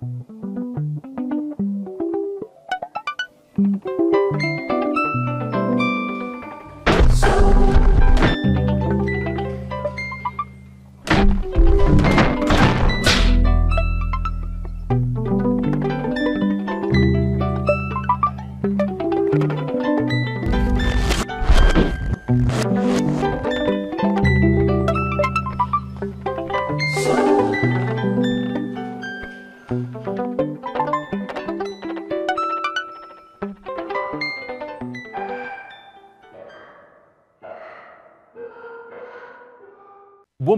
Thank you.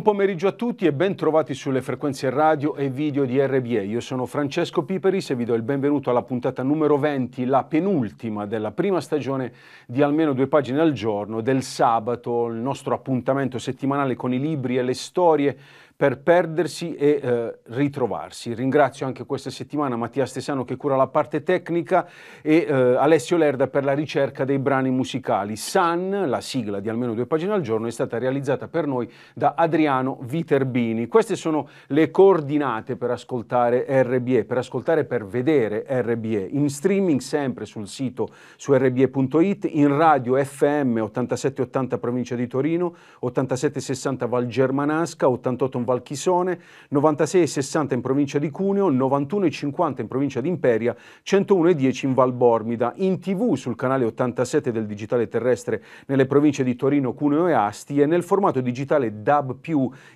Buon pomeriggio a tutti e ben trovati sulle frequenze radio e video di RBA. Io sono Francesco Piperis e vi do il benvenuto alla puntata numero 20, la penultima della prima stagione di almeno due pagine al giorno del sabato, il nostro appuntamento settimanale con i libri e le storie per perdersi e eh, ritrovarsi. Ringrazio anche questa settimana Mattia Stesano che cura la parte tecnica e eh, Alessio Lerda per la ricerca dei brani musicali. Sun, la sigla di almeno due pagine al giorno, è stata realizzata per noi da Adriano Viterbini. Queste sono le coordinate per ascoltare RBE, per ascoltare e per vedere RBE, in streaming sempre sul sito su rbe.it, in radio FM 8780 provincia di Torino, 8760 Val Germanasca, 88 Val Valchisone, 96,60 in provincia di Cuneo, 91,50 in provincia di Imperia, 101,10 in Val Bormida. In tv sul canale 87 del digitale terrestre nelle province di Torino, Cuneo e Asti e nel formato digitale DAB+,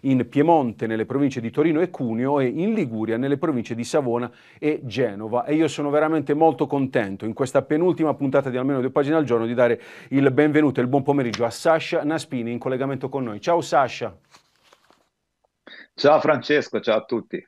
in Piemonte nelle province di Torino e Cuneo e in Liguria nelle province di Savona e Genova. E io sono veramente molto contento in questa penultima puntata di almeno due pagine al giorno di dare il benvenuto e il buon pomeriggio a Sasha Naspini in collegamento con noi. Ciao Sasha! Ciao Francesco, ciao a tutti.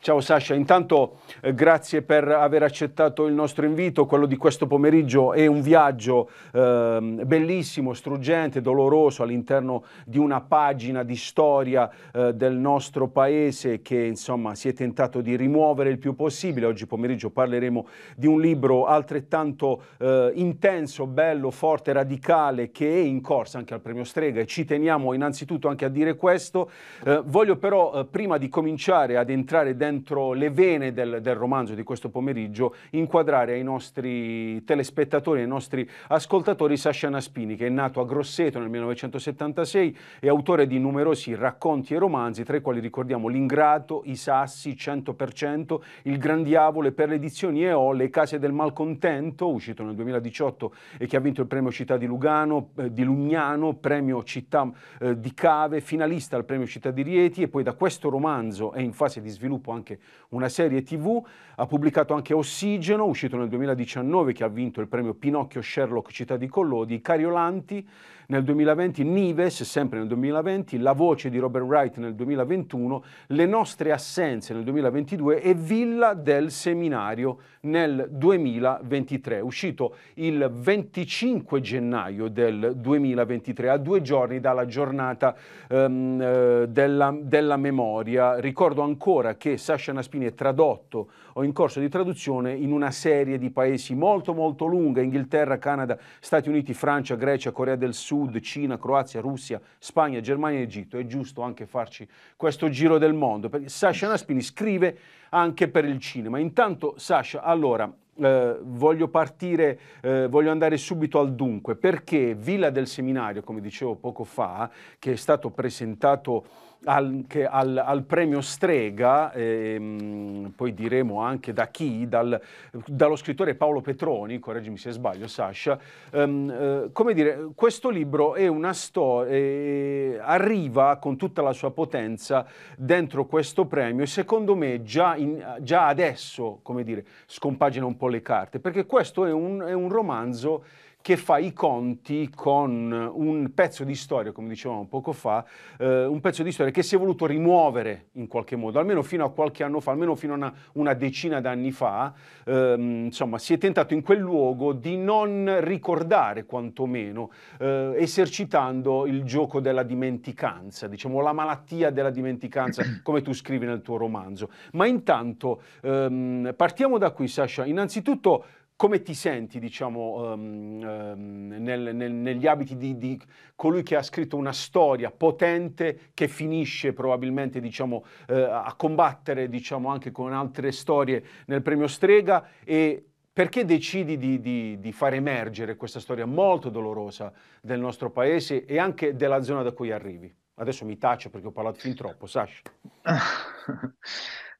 Ciao Sasha, intanto eh, grazie per aver accettato il nostro invito, quello di questo pomeriggio è un viaggio eh, bellissimo, struggente, doloroso all'interno di una pagina di storia eh, del nostro paese che insomma si è tentato di rimuovere il più possibile. Oggi pomeriggio parleremo di un libro altrettanto eh, intenso, bello, forte, radicale che è in corsa anche al premio Strega e ci teniamo innanzitutto anche a dire questo. Eh, voglio però eh, prima di cominciare ad entrare dentro le vene del, del, romanzo di questo pomeriggio, inquadrare ai nostri telespettatori, ai nostri ascoltatori Sasha Naspini, che è nato a Grosseto nel 1976, e autore di numerosi racconti e romanzi, tra i quali ricordiamo L'Ingrato, I Sassi, 100%, Il Gran Diavolo e per le edizioni EO Le Case del Malcontento, uscito nel 2018 e che ha vinto il premio Città di Lugano, eh, di Lugnano, premio Città eh, di Cave, finalista al premio Città di Rieti e poi da questo romanzo è in fase di sviluppo anche una serie tv, ha pubblicato anche Ossigeno, uscito nel 2019, che ha vinto il premio Pinocchio Sherlock Città di Collodi, Cariolanti, nel 2020, Nives sempre nel 2020, La voce di Robert Wright nel 2021, Le nostre assenze nel 2022 e Villa del Seminario nel 2023, uscito il 25 gennaio del 2023, a due giorni dalla giornata um, della, della memoria. Ricordo ancora che Sasha Naspini è tradotto o in corso di traduzione in una serie di paesi molto molto lunga, Inghilterra, Canada, Stati Uniti, Francia, Grecia, Corea del Sud, Cina, Croazia, Russia, Spagna, Germania, Egitto. È giusto anche farci questo giro del mondo, perché Sasha Naspini scrive anche per il cinema. Intanto Sasha, allora, eh, voglio partire, eh, voglio andare subito al dunque, perché Villa del Seminario, come dicevo poco fa, che è stato presentato anche al, al premio Strega, ehm, poi diremo anche da chi, dal, dallo scrittore Paolo Petroni, correggimi se sbaglio Sasha, ehm, eh, come dire, questo libro è una storia, eh, arriva con tutta la sua potenza dentro questo premio e secondo me già, in, già adesso, come dire, scompagina un po' le carte, perché questo è un, è un romanzo che fa i conti con un pezzo di storia, come dicevamo poco fa, eh, un pezzo di storia che si è voluto rimuovere in qualche modo, almeno fino a qualche anno fa, almeno fino a una, una decina d'anni fa, ehm, insomma, si è tentato in quel luogo di non ricordare quantomeno, eh, esercitando il gioco della dimenticanza, diciamo la malattia della dimenticanza, come tu scrivi nel tuo romanzo. Ma intanto ehm, partiamo da qui, Sasha. Innanzitutto, come ti senti, diciamo, um, um, nel, nel, negli abiti di, di, colui che ha scritto una storia potente che finisce probabilmente, diciamo, uh, a combattere, diciamo, anche con altre storie nel premio Strega e perché decidi di, di, di far emergere questa storia molto dolorosa del nostro paese e anche della zona da cui arrivi? Adesso mi taccio perché ho parlato fin troppo, Sasha.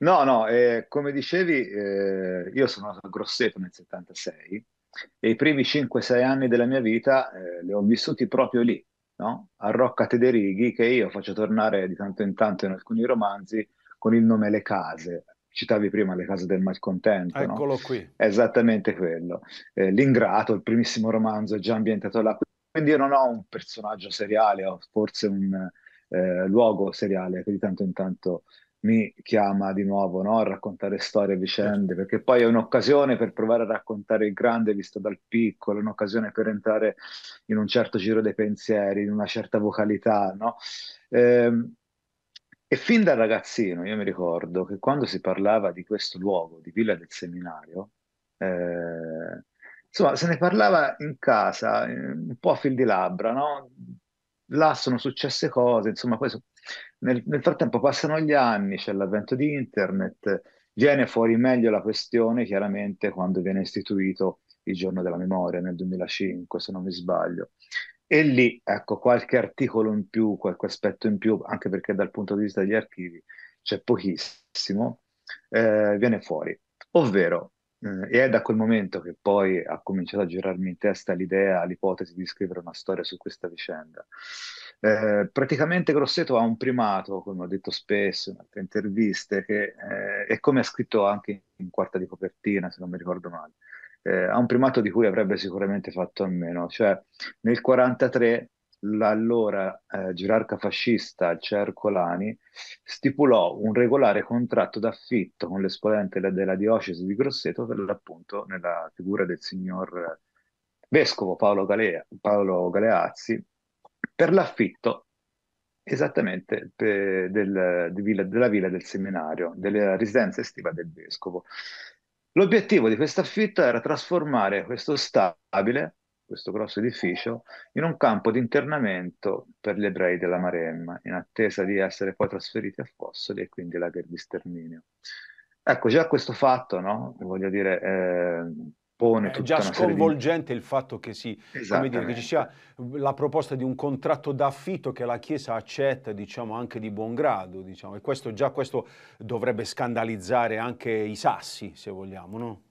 No, no, eh, come dicevi, eh, io sono nato a Grosseto nel 76 e i primi 5-6 anni della mia vita eh, li ho vissuti proprio lì, no? a Rocca Tederighi, che io faccio tornare di tanto in tanto in alcuni romanzi con il nome Le Case. Citavi prima le case del malcontento. Eccolo no? qui. esattamente quello. Eh, L'ingrato, il primissimo romanzo, già ambientato là. Quindi io non ho un personaggio seriale, ho forse un eh, luogo seriale che di tanto in tanto mi chiama di nuovo no? a raccontare storie, certo. vicende, perché poi è un'occasione per provare a raccontare il grande visto dal piccolo, è un'occasione per entrare in un certo giro dei pensieri, in una certa vocalità. No? Eh, e fin da ragazzino io mi ricordo che quando si parlava di questo luogo, di Villa del Seminario, eh, insomma, se ne parlava in casa, eh, un po' a fil di labbra, no? Là sono successe cose, insomma, questo... Nel, nel frattempo passano gli anni, c'è l'avvento di internet, viene fuori meglio la questione chiaramente quando viene istituito il giorno della memoria nel 2005, se non mi sbaglio. E lì, ecco, qualche articolo in più, qualche aspetto in più, anche perché dal punto di vista degli archivi c'è pochissimo, eh, viene fuori. Ovvero, eh, e è da quel momento che poi ha cominciato a girarmi in testa l'idea, l'ipotesi di scrivere una storia su questa vicenda. Eh, praticamente Grosseto ha un primato, come ho detto spesso in altre interviste, che, eh, e come ha scritto anche in quarta di copertina, se non mi ricordo male, eh, ha un primato di cui avrebbe sicuramente fatto a meno. Cioè, nel 1943 l'allora eh, gerarca fascista Cercolani stipulò un regolare contratto d'affitto con l'esponente della, della diocesi di Grosseto, per l'appunto nella figura del signor eh, vescovo Paolo, Galea, Paolo Galeazzi, per l'affitto esattamente del, della villa del seminario, della residenza estiva del vescovo. L'obiettivo di questa affitta era trasformare questo stabile, questo grosso edificio, in un campo di internamento per gli ebrei della Maremma, in attesa di essere poi trasferiti a Fossoli e quindi lager di sterminio. Ecco, già questo fatto, no? voglio dire, eh, pone È già sconvolgente di... il fatto che, si, dire, che, ci sia la proposta di un contratto d'affitto che la Chiesa accetta diciamo, anche di buon grado, diciamo, e questo già questo dovrebbe scandalizzare anche i sassi, se vogliamo, no?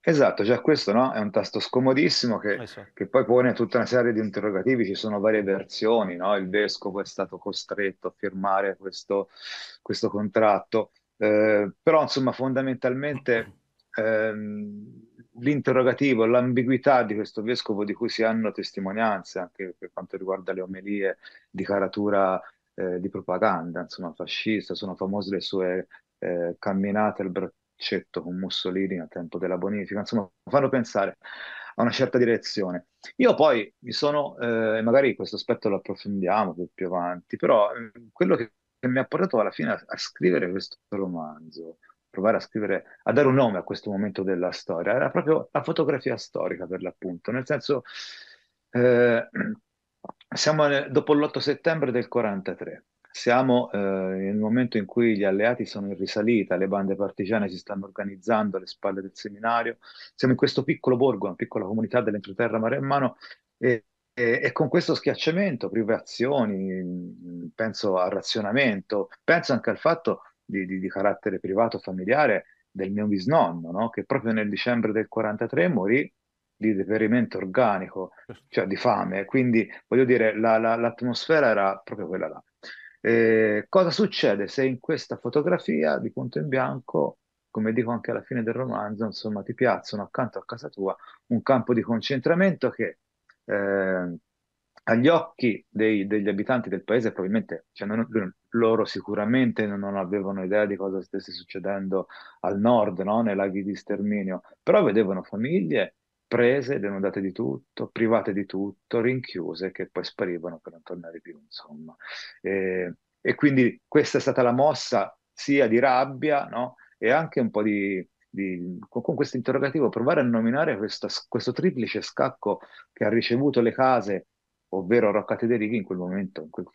Esatto, già questo no? è un tasto scomodissimo che, esatto. che, poi pone tutta una serie di interrogativi, ci sono varie versioni, no? il vescovo è stato costretto a firmare questo, questo contratto, eh, però insomma fondamentalmente ehm, l'interrogativo, l'ambiguità di questo vescovo di cui si hanno testimonianze anche per quanto riguarda le omelie di caratura eh, di propaganda, insomma fascista, sono famose le sue eh, camminate al braccetto con Mussolini al tempo della bonifica, insomma fanno pensare a una certa direzione. Io poi mi sono, eh, magari questo aspetto lo approfondiamo più, più avanti, però eh, quello che, che mi ha portato alla fine a, a scrivere questo romanzo provare a scrivere, a dare un nome a questo momento della storia, era proprio la fotografia storica per l'appunto, nel senso eh, siamo dopo l'8 settembre del 43, siamo eh, nel momento in cui gli alleati sono in risalita, le bande partigiane si stanno organizzando alle spalle del seminario, siamo in questo piccolo borgo, una piccola comunità dell'entroterra Maremmano e, e, e, con questo schiacciamento, privazioni, penso al razionamento, penso anche al fatto di, di, di carattere privato familiare del mio bisnonno, no? che proprio nel dicembre del 43 morì di deperimento organico, certo. cioè di fame. Quindi, voglio dire, la, la, l'atmosfera era proprio quella là. Eh, cosa succede se in questa fotografia di punto in bianco, come dico anche alla fine del romanzo, insomma, ti piazzano accanto a casa tua un campo di concentramento che eh, agli occhi dei, degli abitanti del paese, probabilmente, cioè non, loro sicuramente non avevano idea di cosa stesse succedendo al nord, no? nei laghi di sterminio, però vedevano famiglie prese, denudate di tutto, private di tutto, rinchiuse, che poi sparivano per non tornare più, insomma. E, e quindi questa è stata la mossa sia di rabbia, no? e anche un po' di, di, con, questo interrogativo provare a nominare questa, questo triplice scacco che ha ricevuto le case ovvero Rocca Federici in quel momento, in quel,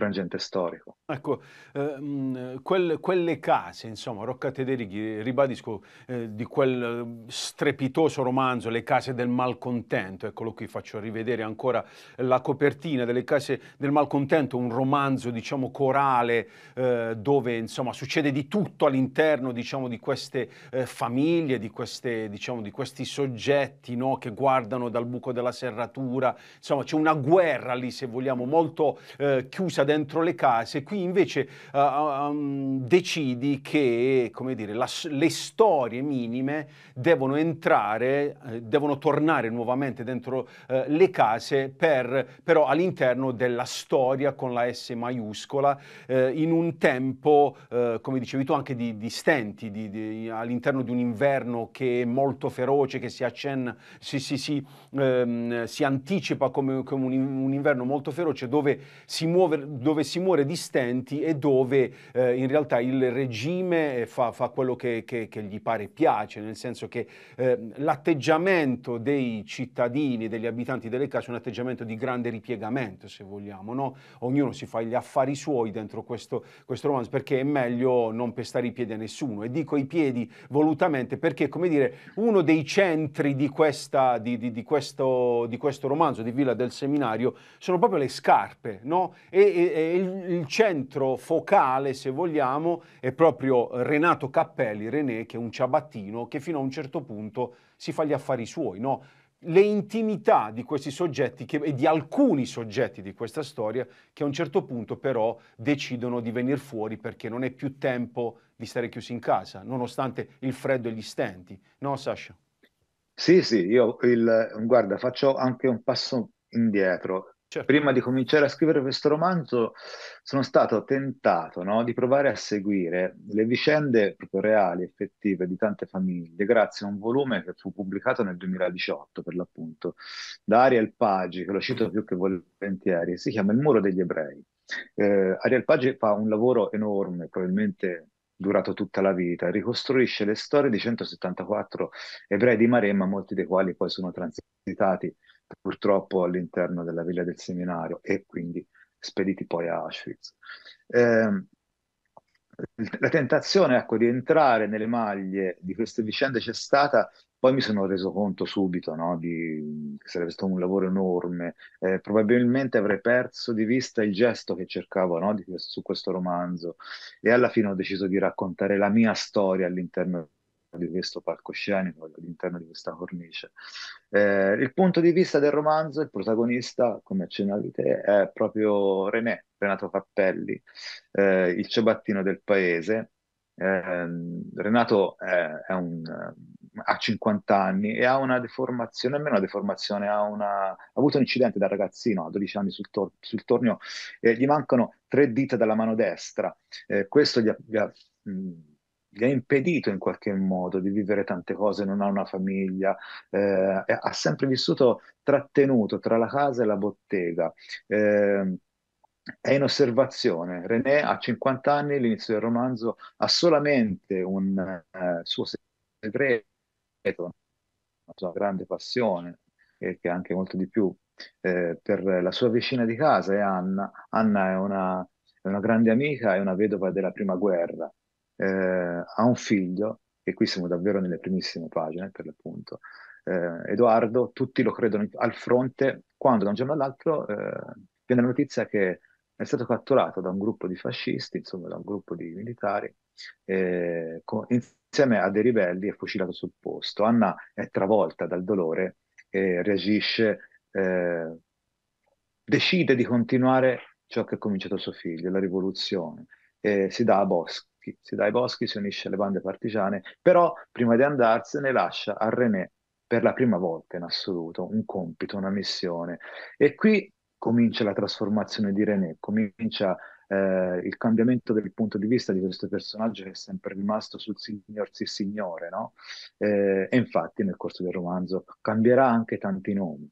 frangente storico. Ecco, ehm, quel, quelle case, insomma, Roccate dei ribadisco, eh, di quel eh, strepitoso romanzo, Le case del malcontento, eccolo qui, faccio rivedere ancora la copertina delle case del malcontento, un romanzo, diciamo, corale, eh, dove, insomma, succede di tutto all'interno, diciamo, di queste eh, famiglie, di, queste, diciamo, di questi soggetti, no, che guardano dal buco della serratura, insomma, c'è una guerra lì, se vogliamo, molto eh, chiusa dentro le case, qui invece uh, um, decidi che dire, la, le storie minime devono entrare, eh, devono tornare nuovamente dentro eh, le case, per, però all'interno della storia con la S maiuscola, eh, in un tempo, eh, come dicevi tu, anche di, di stenti, di, di, all'interno di un inverno che è molto feroce, che si accenna, si, si, si, ehm, si anticipa come, come un, un inverno molto feroce, dove si muove dove si muore di stenti e dove eh, in realtà il regime eh, fa, fa quello che, che, che, gli pare piace, nel senso che eh, l'atteggiamento dei cittadini, degli abitanti delle case è un atteggiamento di grande ripiegamento, se vogliamo, no? ognuno si fa gli affari suoi dentro questo, questo romanzo perché è meglio non pestare i piedi a nessuno e dico i piedi volutamente perché, come dire, uno dei centri di, questa, di, di, di questo, questo, romanzo, di Villa del Seminario, sono proprio le scarpe no? e, il, centro focale, se vogliamo, è proprio Renato Cappelli, René, che è un ciabattino che fino a un certo punto si fa gli affari suoi, no? le intimità di questi soggetti che, e di alcuni soggetti di questa storia che a un certo punto però decidono di venire fuori perché non è più tempo di stare chiusi in casa, nonostante il freddo e gli stenti. No, Sasha? Sì, sì, io il, guarda, faccio anche un passo indietro. Certo. Prima di cominciare a scrivere questo romanzo sono stato tentato no, di provare a seguire le vicende proprio reali, effettive di tante famiglie, grazie a un volume che fu pubblicato nel 2018 per l'appunto, da Ariel Pagi, che lo cito più che volentieri, si chiama Il muro degli ebrei. Eh, Ariel Pagi fa un lavoro enorme, probabilmente durato tutta la vita, ricostruisce le storie di 174 ebrei di Maremma, molti dei quali poi sono transitati purtroppo all'interno della villa del seminario e quindi spediti poi a Auschwitz. Eh, la tentazione ecco, di entrare nelle maglie di queste vicende c'è stata, poi mi sono reso conto subito no, di, che sarebbe stato un lavoro enorme, eh, probabilmente avrei perso di vista il gesto che cercavo no, di, su questo romanzo e alla fine ho deciso di raccontare la mia storia all'interno di questo palcoscenico, all'interno di questa cornice. Eh, il punto di vista del romanzo, il protagonista, come accennavi te, è proprio René, Renato Cappelli, eh, il ciabattino del paese. Eh, Renato è, è un, ha 50 anni e ha una deformazione, almeno una deformazione, ha, una, ha avuto un incidente da ragazzino a 12 anni sul, tor- sul tornio, gli mancano tre dita dalla mano destra, eh, questo gli ha, gli ha mh, gli ha impedito in qualche modo di vivere tante cose, non ha una famiglia, eh, ha sempre vissuto trattenuto tra la casa e la bottega. Eh, è in osservazione. René a 50 anni, all'inizio del romanzo, ha solamente un eh, suo segreto, una sua grande passione, e che è anche molto di più, eh, per la sua vicina di casa è Anna. Anna è una, è una grande amica e una vedova della prima guerra eh, ha un figlio, e qui siamo davvero nelle primissime pagine per l'appunto, eh, Edoardo, tutti lo credono al fronte, quando da un giorno all'altro eh, viene la notizia che è stato catturato da un gruppo di fascisti, insomma da un gruppo di militari, eh, con, insieme a dei ribelli e fucilato sul posto. Anna è travolta dal dolore e reagisce, eh, decide di continuare ciò che ha cominciato suo figlio, la rivoluzione, e si dà a Bosco, Boschi, si dà ai Boschi, si unisce alle bande partigiane, però prima di andarsene lascia a René per la prima volta in assoluto un compito, una missione. E qui comincia la trasformazione di René, comincia eh, il cambiamento del punto di vista di questo personaggio che è sempre rimasto sul signor sì signore, no? eh, e infatti nel corso del romanzo cambierà anche tanti nomi,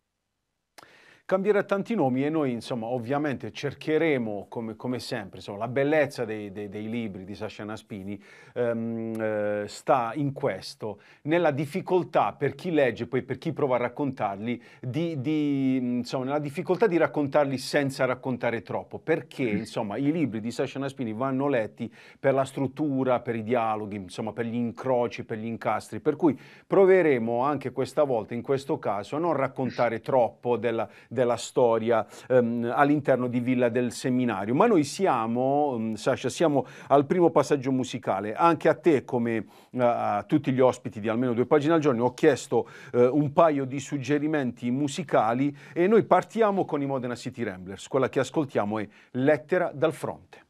cambierà tanti nomi e noi insomma ovviamente cercheremo come, come sempre insomma, la bellezza dei, dei, dei, libri di Sasha Naspini ehm, eh, sta in questo nella difficoltà per chi legge poi per chi prova a raccontarli di, di, insomma nella difficoltà di raccontarli senza raccontare troppo perché mm. insomma i libri di Sasha Naspini vanno letti per la struttura per i dialoghi insomma per gli incroci per gli incastri per cui proveremo anche questa volta in questo caso a non raccontare troppo della della storia ehm, all'interno di Villa del Seminario. Ma noi siamo, mm, Sasha, siamo al primo passaggio musicale. Anche a te, come eh, a tutti gli ospiti di almeno due pagine al giorno, ho chiesto eh, un paio di suggerimenti musicali e noi partiamo con i Modena City Ramblers. Quella che ascoltiamo è Lettera dal fronte.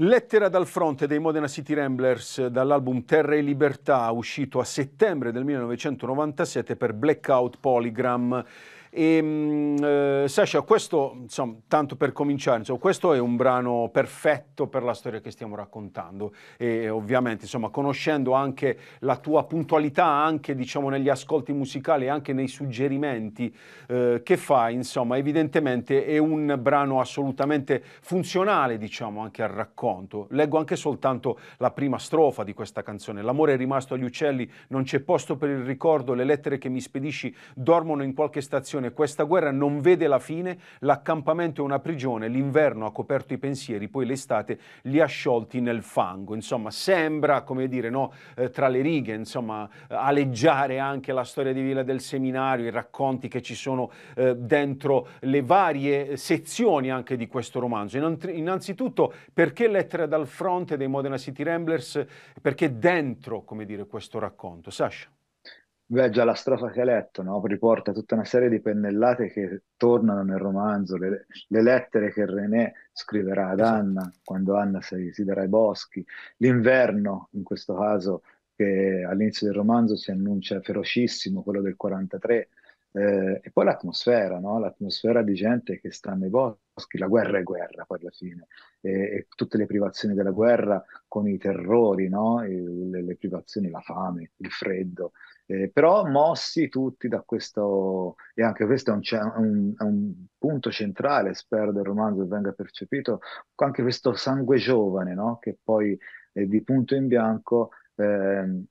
Lettera dal fronte dei Modena City Ramblers eh, dall'album Terra e Libertà uscito a settembre del 1997 per Blackout Polygram. E, ehm, eh, Sasha, questo, insomma, tanto per cominciare, insomma, questo è un brano perfetto per la storia che stiamo raccontando e ovviamente, insomma, conoscendo anche la tua puntualità anche, diciamo, negli ascolti musicali e anche nei suggerimenti eh, che fai, insomma, evidentemente è un brano assolutamente funzionale, diciamo, anche al racconto. Leggo anche soltanto la prima strofa di questa canzone. L'amore è rimasto agli uccelli, non c'è posto per il ricordo, le lettere che mi spedisci dormono in qualche stazione disperazione, questa guerra non vede la fine, l'accampamento è una prigione, l'inverno ha coperto i pensieri, poi l'estate li ha sciolti nel fango. Insomma, sembra, come dire, no, eh, tra le righe, insomma, eh, aleggiare anche la storia di Villa del Seminario, i racconti che ci sono eh, dentro le varie sezioni anche di questo romanzo. Innanzitutto, perché Lettere dal fronte dei Modena City Ramblers? Perché dentro, come dire, questo racconto. Sasha. Beh, già la strofa che hai letto, no? Riporta tutta una serie di pennellate che tornano nel romanzo, le, le lettere che René scriverà ad esatto. Anna quando Anna si, si darà ai boschi, l'inverno, in questo caso, che all'inizio del romanzo si annuncia ferocissimo, quello del 43, eh, e poi l'atmosfera, no? l'atmosfera di gente che sta nei boschi, la guerra è guerra poi alla fine, e, e tutte le privazioni della guerra con i terrori, no? e, le, le, privazioni, la fame, il freddo, eh, però mossi tutti da questo, e anche questo è un, un, un punto centrale, spero, del romanzo che venga percepito, anche questo sangue giovane, no? che poi eh, di punto in bianco eh,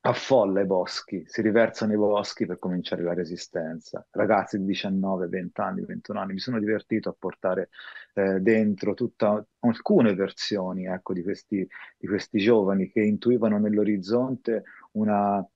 affolla i boschi, si riversa nei boschi per cominciare la resistenza. Ragazzi di 19, 20 anni, 21 anni, mi sono divertito a portare eh, dentro tutta, alcune versioni ecco, di, questi, di questi giovani che intuivano nell'orizzonte una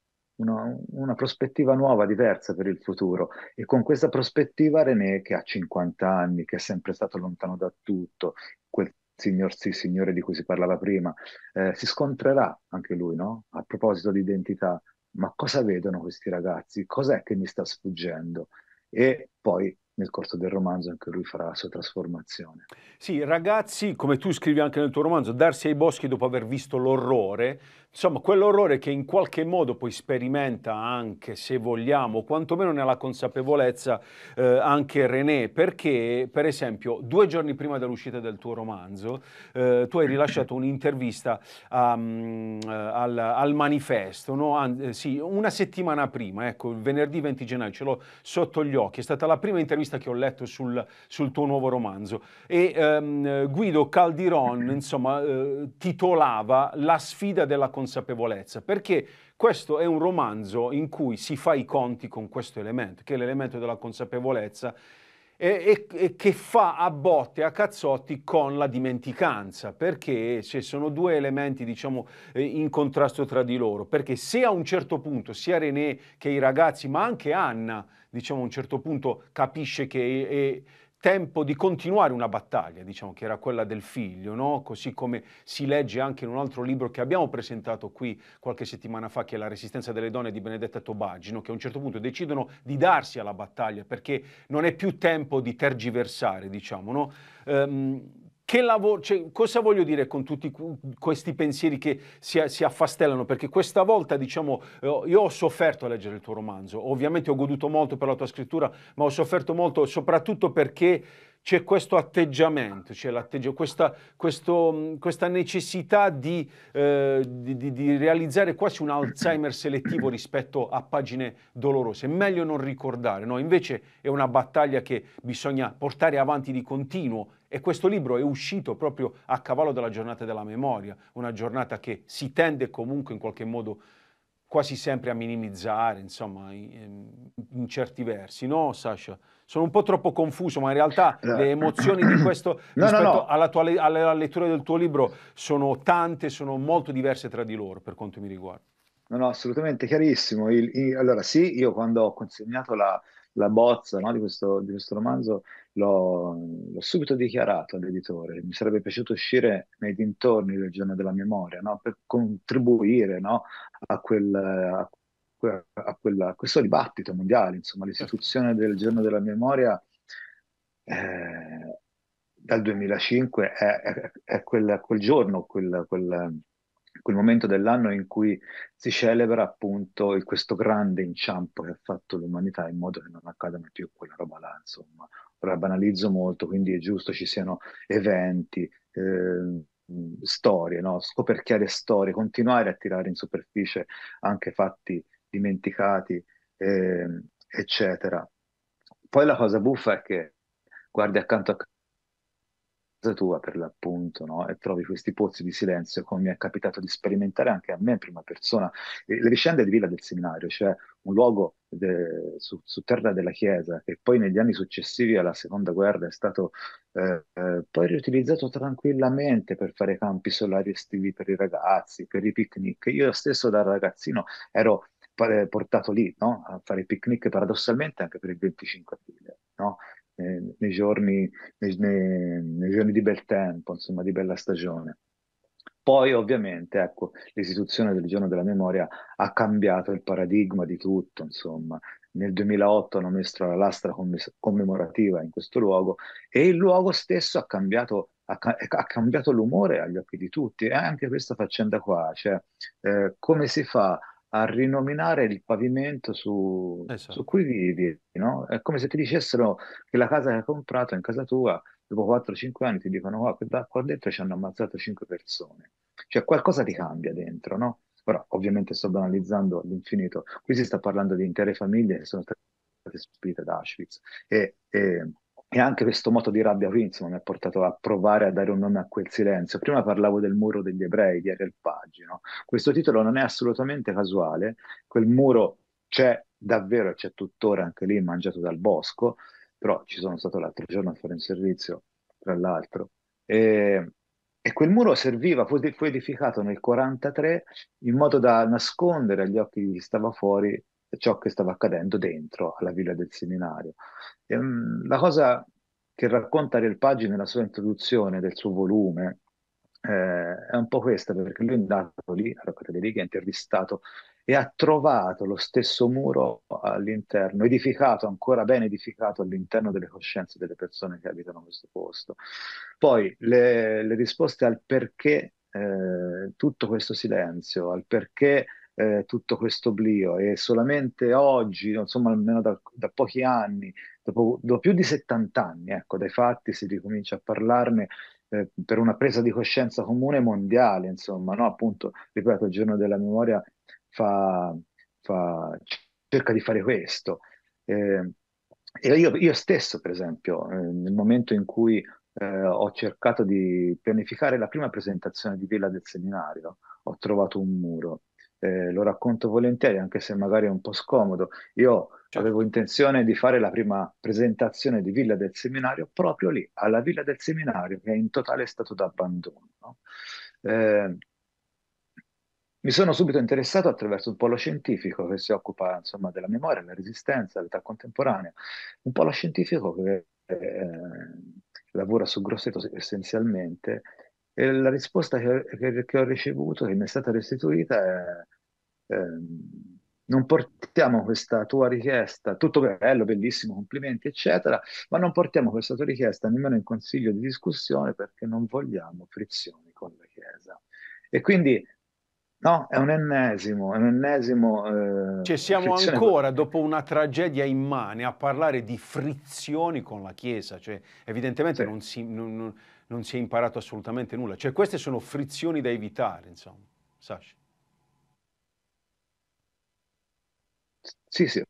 una, una, prospettiva nuova, diversa per il futuro. E con questa prospettiva René, che ha 50 anni, che è sempre stato lontano da tutto, quel signor sì, signore di cui si parlava prima, eh, si scontrerà anche lui, no? A proposito di identità, ma cosa vedono questi ragazzi? Cos'è che mi sta sfuggendo? E poi nel corso del romanzo anche lui farà la sua trasformazione. Sì, ragazzi, come tu scrivi anche nel tuo romanzo, darsi ai boschi dopo aver visto l'orrore, Insomma, quell'orrore che in qualche modo poi sperimenta anche, se vogliamo, quantomeno nella consapevolezza, eh, anche René, perché, per esempio, due giorni prima dell'uscita del tuo romanzo, eh, tu hai rilasciato un'intervista um, eh, al, al, manifesto, no? An- eh, sì, una settimana prima, ecco, il venerdì 20 gennaio, ce l'ho sotto gli occhi, è stata la prima intervista che ho letto sul, sul tuo nuovo romanzo. E um, Guido Caldiron, insomma, eh, titolava La sfida della consapevolezza consapevolezza, perché questo è un romanzo in cui si fa i conti con questo elemento, che è l'elemento della consapevolezza e, e, e, che fa a botte, a cazzotti con la dimenticanza, perché cioè, sono due elementi diciamo eh, in contrasto tra di loro, perché se a un certo punto sia René che i ragazzi, ma anche Anna, diciamo a un certo punto capisce che è, è tempo di continuare una battaglia, diciamo che era quella del figlio, no? così come si legge anche in un altro libro che abbiamo presentato qui qualche settimana fa, che è La resistenza delle donne di Benedetta Tobagino, che a un certo punto decidono di darsi alla battaglia perché non è più tempo di tergiversare, diciamo. No? Ehm, che lavoro, cioè, cosa voglio dire con tutti questi pensieri che si, si, affastellano? Perché questa volta, diciamo, eh, io ho sofferto a leggere il tuo romanzo, ovviamente ho goduto molto per la tua scrittura, ma ho sofferto molto soprattutto perché c'è questo atteggiamento, c'è l'atteggiamento, questa, questo, questa necessità di, eh, di, di, realizzare quasi un Alzheimer selettivo rispetto a pagine dolorose. È meglio non ricordare, no? invece è una battaglia che bisogna portare avanti di continuo e questo libro è uscito proprio a cavallo della giornata della memoria, una giornata che si tende comunque in qualche modo quasi sempre a minimizzare, insomma, in, in certi versi, no Sasha? Sono un po' troppo confuso, ma in realtà no. Eh. le emozioni di questo no, rispetto no, alla, tua, alla lettura del tuo libro sono tante, sono molto diverse tra di loro per quanto mi riguarda. No, no, assolutamente chiarissimo. Il, il, allora, sì, io quando ho consegnato la, la bozza no, di, questo, di, questo, romanzo, l'ho, l'ho, subito dichiarato all'editore. Mi sarebbe piaciuto uscire nei dintorni del giorno della memoria no, per contribuire no, a, quel, a, a, quella, a, questo dibattito mondiale. Insomma, certo. l'istituzione del giorno della memoria. Eh, dal 2005 è, è, è quel, quel, giorno, quel, quel, quel momento dell'anno in cui si celebra appunto questo grande inciampo che ha fatto l'umanità in modo che non accadano più quella roba là, insomma. Ora banalizzo molto, quindi è giusto ci siano eventi, eh, storie, no? scoperchiare storie, continuare a tirare in superficie anche fatti dimenticati, eh, eccetera. Poi la cosa buffa è che guardi accanto a tua per l'appunto, no? e trovi questi pozzi di silenzio come mi è capitato di sperimentare anche a me in prima persona. le vicende di Villa del Seminario, cioè un luogo de, su, su, terra della Chiesa che poi negli anni successivi alla Seconda Guerra è stato eh, eh poi riutilizzato tranquillamente per fare campi solari estivi per i ragazzi, per i picnic. Io stesso da ragazzino ero portato lì no? a fare picnic paradossalmente anche per il 25 aprile. No? Eh, nei, giorni, nei, nei, giorni, di bel tempo, insomma di bella stagione. Poi ovviamente ecco, l'istituzione del giorno della memoria ha cambiato il paradigma di tutto, insomma. Nel 2008 hanno messo la lastra commemorativa in questo luogo e il luogo stesso ha cambiato ha, cambiato l'umore agli occhi di tutti e anche questa faccenda qua, cioè eh, come si fa a rinominare il pavimento su, esatto. su cui vivi, no? È come se ti dicessero che la casa che hai comprato in casa tua, dopo 4-5 anni ti dicono oh, qua, qua dentro ci hanno ammazzato 5 persone. Cioè qualcosa ti cambia dentro, no? Ora, ovviamente sto banalizzando all'infinito. Qui si sta parlando di intere famiglie che sono state spinte da Auschwitz e, e e anche questo moto di rabbia qui insomma, mi ha portato a provare a dare un nome a quel silenzio. Prima parlavo del muro degli ebrei di Ariel Paggi. Questo titolo non è assolutamente casuale, quel muro c'è davvero, c'è tuttora anche lì mangiato dal bosco, però ci sono stato l'altro giorno a fare un servizio, tra l'altro. E, e quel muro serviva, fu, fu edificato nel 1943 in modo da nascondere agli occhi di chi stava fuori ciò che stava accadendo dentro alla villa del seminario. E, um, la cosa che racconta Ariel Paggi nella sua introduzione del suo volume eh, è un po' questa, perché lui è andato lì a Rocca delle Righe, ha intervistato e ha trovato lo stesso muro all'interno, edificato, ancora ben edificato all'interno delle coscienze delle persone che abitano questo posto. Poi le, le risposte al perché eh, tutto questo silenzio, al perché eh, tutto questo oblio e solamente oggi, insomma almeno da, da pochi anni, dopo, dopo, più di 70 anni, ecco, dai fatti si ricomincia a parlarne eh, per una presa di coscienza comune mondiale, insomma, no? appunto, ripeto, il giorno della memoria fa, fa, cerca di fare questo. Eh, e io, io, stesso, per esempio, eh, nel momento in cui eh, ho cercato di pianificare la prima presentazione di Villa del Seminario, ho trovato un muro eh, lo racconto volentieri, anche se magari è un po' scomodo. Io certo. avevo intenzione di fare la prima presentazione di Villa del Seminario proprio lì, alla Villa del Seminario, che è in totale stato d'abbandono. No? Eh, mi sono subito interessato attraverso un polo scientifico che si occupa insomma, della memoria, della resistenza, dell'età contemporanea, un polo scientifico che eh, lavora su Grosseto essenzialmente e la risposta che, che, che ho ricevuto, che mi è stata restituita, è ehm, non portiamo questa tua richiesta, tutto bello, bellissimo, complimenti, eccetera, ma non portiamo questa tua richiesta nemmeno in consiglio di discussione perché non vogliamo frizioni con la Chiesa. E quindi, no, è un ennesimo, è un ennesimo... Eh, Ci siamo ancora, dopo una tragedia immane, a parlare di frizioni con la Chiesa, cioè evidentemente sì. non si... non non si è imparato assolutamente nulla. Cioè queste sono frizioni da evitare, insomma, Sasha. Sì, sì,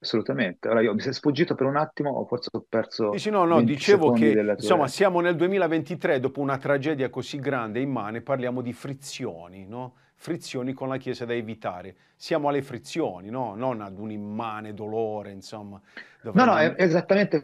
assolutamente. Allora io mi sei sfuggito per un attimo, forse ho perso... Sì, sì, no, no, dicevo che insomma siamo nel 2023, dopo una tragedia così grande e immane, parliamo di frizioni, no? Frizioni con la Chiesa da evitare. Siamo alle frizioni, no? Non ad un immane dolore, insomma. Dovremmo... No, no, è esattamente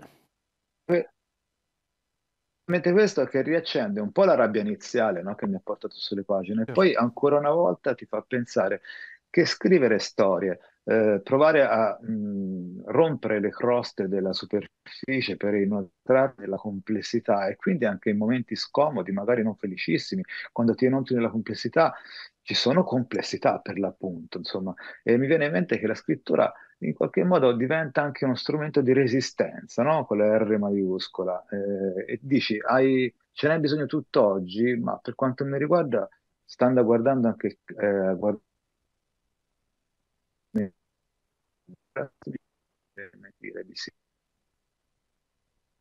esattamente questo che riaccende un po' la rabbia iniziale no? che mi ha portato sulle pagine, e poi ancora una volta ti fa pensare che scrivere storie, eh, provare a mh, rompere le croste della superficie per inoltrare la complessità e quindi anche in momenti scomodi, magari non felicissimi, quando ti inoltri nella complessità, ci sono complessità per l'appunto, insomma, e mi viene in mente che la scrittura in qualche modo diventa anche uno strumento di resistenza, no? con la R maiuscola, eh, e dici hai, ce n'è bisogno tutt'oggi, ma per quanto mi riguarda stando guardando anche eh, guard-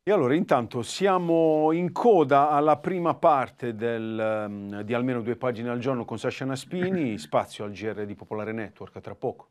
e allora intanto siamo in coda alla prima parte del, ehm, di almeno due pagine al giorno con Sasha Naspini, spazio al GR di Popolare Network, tra poco.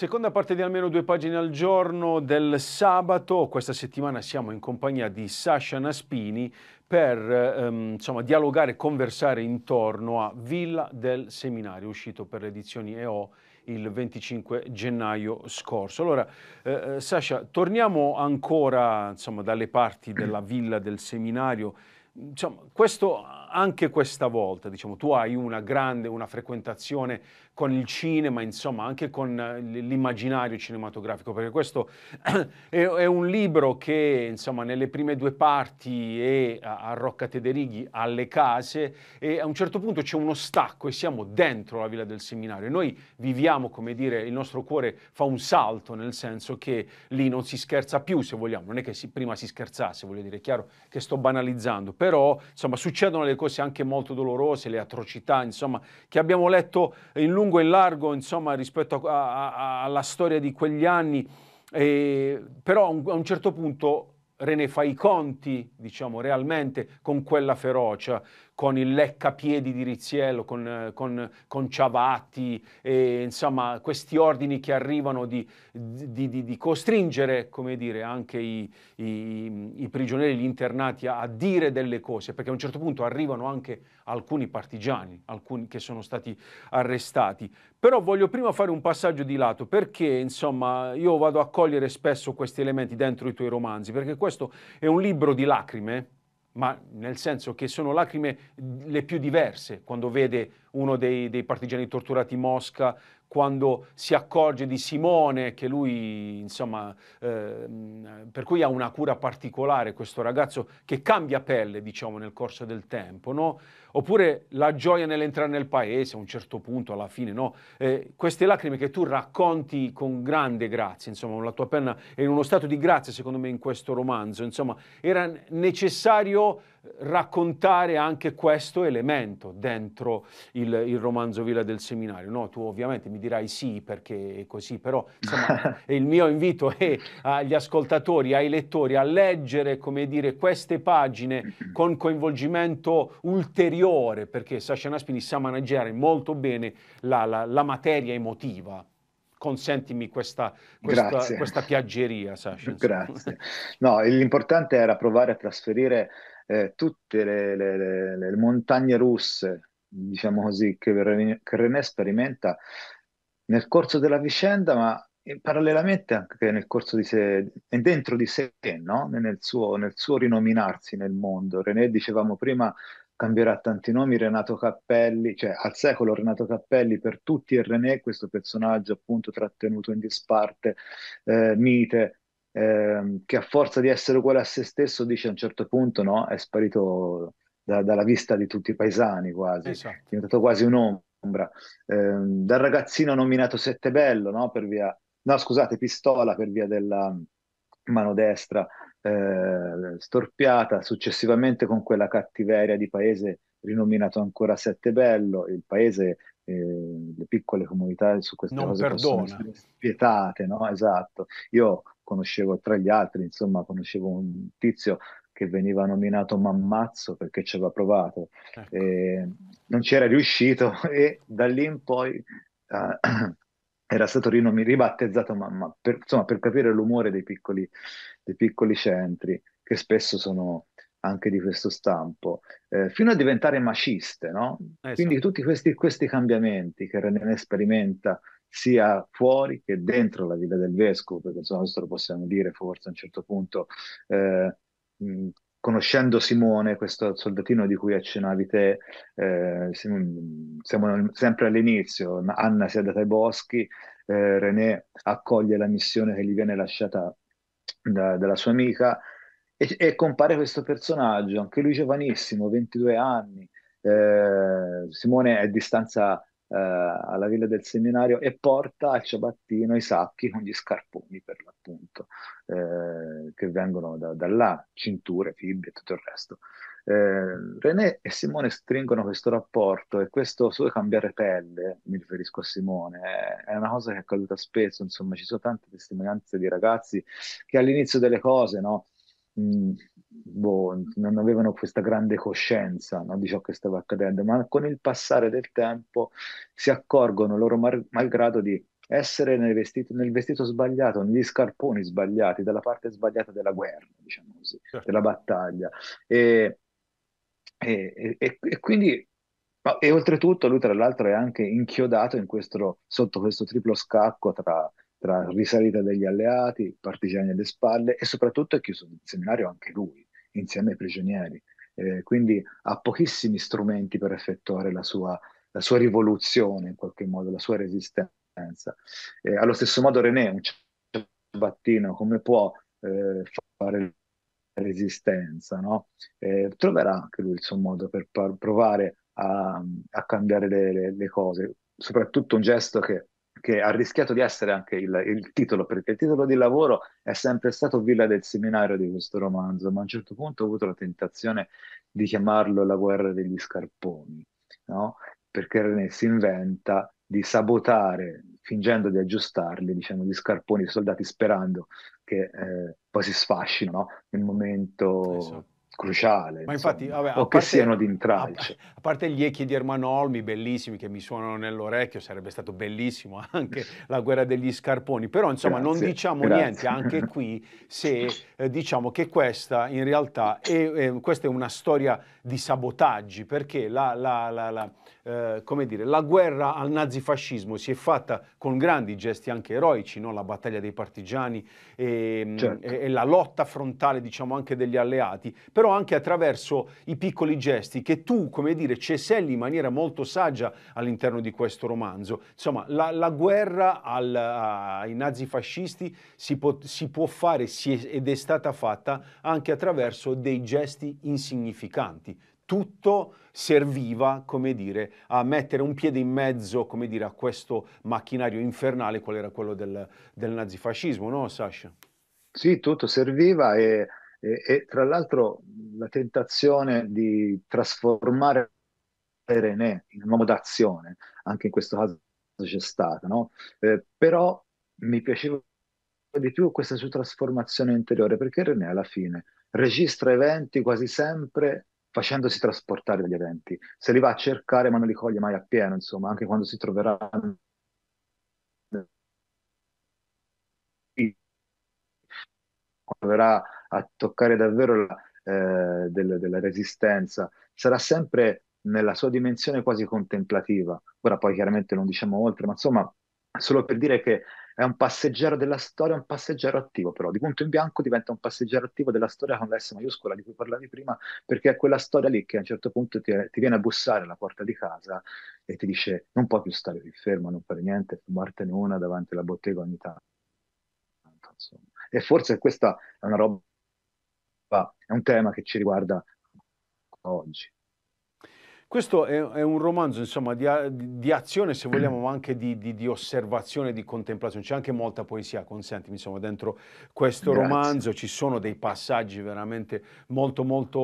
Seconda parte di almeno due pagine al giorno del sabato, questa settimana siamo in compagnia di Sasha Naspini per ehm, insomma, dialogare e conversare intorno a Villa del Seminario, uscito per le edizioni EO il 25 gennaio scorso. Allora, eh, eh, Sasha, torniamo ancora insomma, dalle parti della Villa del Seminario. Insomma, questo, anche questa volta, diciamo, tu hai una grande, una frequentazione con il cinema, insomma, anche con eh, l'immaginario cinematografico, perché questo è un libro che, insomma, nelle prime due parti è a Rocca Tederighi alle case e a un certo punto c'è uno stacco e siamo dentro la villa del seminario. noi viviamo, come dire, il nostro cuore fa un salto, nel senso che lì non si scherza più, se vogliamo, non è che si, prima si scherzasse, voglio dire, è chiaro che sto banalizzando, però, insomma, succedono le cose anche molto dolorose, le atrocità, insomma, che abbiamo letto in lungo lungo e in largo insomma, rispetto a, a, alla storia di quegli anni, eh, però a un, a un certo punto René fa i conti, diciamo, realmente con quella ferocia, con il leccapiedi di Riziello, con, con, con Ciavatti, e, insomma questi ordini che arrivano di, di, di, di costringere dire, anche i, i, i, prigionieri, gli internati a, a, dire delle cose, perché a un certo punto arrivano anche alcuni partigiani, alcuni che sono stati arrestati. Però voglio prima fare un passaggio di lato, perché insomma io vado a cogliere spesso questi elementi dentro i tuoi romanzi, perché questo è un libro di lacrime ma nel senso che sono lacrime le più diverse quando vede uno dei, dei partigiani torturati in Mosca, quando si accorge di Simone, che lui, insomma, eh, per cui ha una cura particolare questo ragazzo che cambia pelle, diciamo, nel corso del tempo, no? Oppure la gioia nell'entrare nel paese a un certo punto, alla fine, no? Eh, queste lacrime che tu racconti con grande grazia, insomma, la tua penna è in uno stato di grazia, secondo me, in questo romanzo, insomma, era necessario raccontare anche questo elemento dentro il, il romanzo Villa del Seminario. No, tu ovviamente mi dirai sì perché è così, però insomma, il mio invito è eh, agli ascoltatori, ai lettori a leggere come dire, queste pagine con coinvolgimento ulteriore perché Sasha Naspini sa maneggiare molto bene la, la, la materia emotiva consentimi questa, questa, questa piaggeria, Sasha. Grazie. No, l'importante era provare a trasferire eh, tutte le, le, le, le, montagne russe, diciamo così, che, René, che René sperimenta nel corso della vicenda, ma parallelamente anche nel corso di sé, dentro di sé, no? nel, suo, nel suo rinominarsi nel mondo. René, dicevamo prima, cambierà tanti nomi, Renato Cappelli, cioè al secolo Renato Cappelli per tutti è René, questo personaggio appunto trattenuto in disparte, eh, mite, Ehm, che a forza di essere uguale a se stesso dice a un certo punto no, è sparito da, dalla vista di tutti i paesani quasi, esatto. è diventato quasi un'ombra. Eh, dal ragazzino nominato Settebello, no, per via, no scusate, Pistola per via della mano destra eh, storpiata, successivamente con quella cattiveria di paese rinominato ancora Settebello, il paese le piccole comunità su queste non cose perdona. possono essere spietate, no? Esatto. Io conoscevo tra gli altri, insomma, conoscevo un tizio che veniva nominato Mammazzo perché ci aveva provato, ecco. eh, non ci era riuscito e da lì in poi uh, era stato rinomi- ribattezzato Mamma, per, insomma, per capire l'umore dei piccoli, dei piccoli centri, che spesso sono anche di questo stampo, eh, fino a diventare maciste, no? Esatto. Quindi tutti questi, questi, cambiamenti che René sperimenta sia fuori che dentro la vita del vescovo, perché insomma questo lo possiamo dire forse a un certo punto, eh, mh, conoscendo Simone, questo soldatino di cui accennavi te, eh, siamo sempre all'inizio, Anna si è data ai boschi, eh, René accoglie la missione che gli viene lasciata da, dalla sua amica, e, e compare questo personaggio, anche lui giovanissimo, 22 anni, eh, Simone è a distanza eh, alla villa del seminario e porta al ciabattino i sacchi con gli scarponi per l'appunto, eh, che vengono da, da, là, cinture, fibbie e tutto il resto. Eh, René e Simone stringono questo rapporto e questo suo cambiare pelle, mi riferisco a Simone, è una cosa che è accaduta spesso, insomma ci sono tante testimonianze di ragazzi che all'inizio delle cose, no? mh, boh, non avevano questa grande coscienza no, di ciò che stava accadendo, ma con il passare del tempo si accorgono loro mar- malgrado di essere nel vestito, nel vestito, sbagliato, negli scarponi sbagliati, dalla parte sbagliata della guerra, diciamo così, certo. della battaglia. E, e, e, e quindi e oltretutto lui tra l'altro è anche inchiodato in questo, sotto questo triplo scacco tra tra risalita degli alleati, partigiani alle spalle e soprattutto ha chiuso il seminario anche lui, insieme ai prigionieri. Eh, quindi ha pochissimi strumenti per effettuare la sua, la sua, rivoluzione, in qualche modo, la sua resistenza. Eh, allo stesso modo René, un ciabattino, come può eh, fare resistenza? No? Eh, troverà anche lui il suo modo per par- provare a, a cambiare le, le, le cose, soprattutto un gesto che che ha rischiato di essere anche il, il, titolo, perché il titolo di lavoro è sempre stato Villa del Seminario di questo romanzo, ma a un certo punto ho avuto la tentazione di chiamarlo La guerra degli scarponi, no? perché René si inventa di sabotare, fingendo di aggiustarli, diciamo, gli scarponi, i soldati sperando che eh, poi si sfascino no? nel momento... Esatto cruciale. Ma infatti, insomma, vabbè, o parte, che siano d'intralcio. A parte gli echi di Ermanolmi, bellissimi, che mi suonano nell'orecchio, sarebbe stato bellissimo anche la guerra degli scarponi, però insomma grazie, non diciamo grazie. niente anche qui se eh, diciamo che questa in realtà è, è, questa è una storia di sabotaggi, perché la, la, la, la eh, come dire, la guerra al nazifascismo si è fatta con grandi gesti anche eroici, no? la battaglia dei partigiani e, mm, certo. e, e, la lotta frontale diciamo, anche degli alleati, però anche attraverso i piccoli gesti che tu, come dire, ceselli in maniera molto saggia all'interno di questo romanzo. Insomma, la, la guerra al, ai nazifascisti si, po- si può fare si è, ed è stata fatta anche attraverso dei gesti insignificanti tutto serviva, come dire, a mettere un piede in mezzo, come dire, a questo macchinario infernale qual era quello del, del nazifascismo, no Sasha? Sì, tutto serviva e, e, e tra l'altro la tentazione di trasformare René in un uomo d'azione, anche in questo caso c'è stata, no? Eh, però mi piaceva di più questa sua trasformazione interiore, perché René alla fine registra eventi quasi sempre facendosi trasportare dagli eventi. Se li va a cercare ma non li coglie mai appieno, insomma, anche quando si troverà proverà a toccare davvero la, eh, del, della resistenza, sarà sempre nella sua dimensione quasi contemplativa. Ora poi chiaramente non diciamo oltre, ma insomma solo per dire che è un passeggero della storia, un passeggero attivo però, di punto in bianco diventa un passeggero attivo della storia con la S maiuscola di cui parlavi prima, perché è quella storia lì che a un certo punto ti, ti viene a bussare alla porta di casa e ti dice non puoi più stare qui fermo, non fare niente, fumartene una davanti alla bottega ogni tanto. Insomma. E forse questa è una roba, è un tema che ci riguarda oggi. Questo è, è un romanzo insomma, di, di, azione, se vogliamo, ma anche di, di, di osservazione, di contemplazione. C'è anche molta poesia, consentimi, insomma, dentro questo Grazie. romanzo ci sono dei passaggi veramente molto, molto,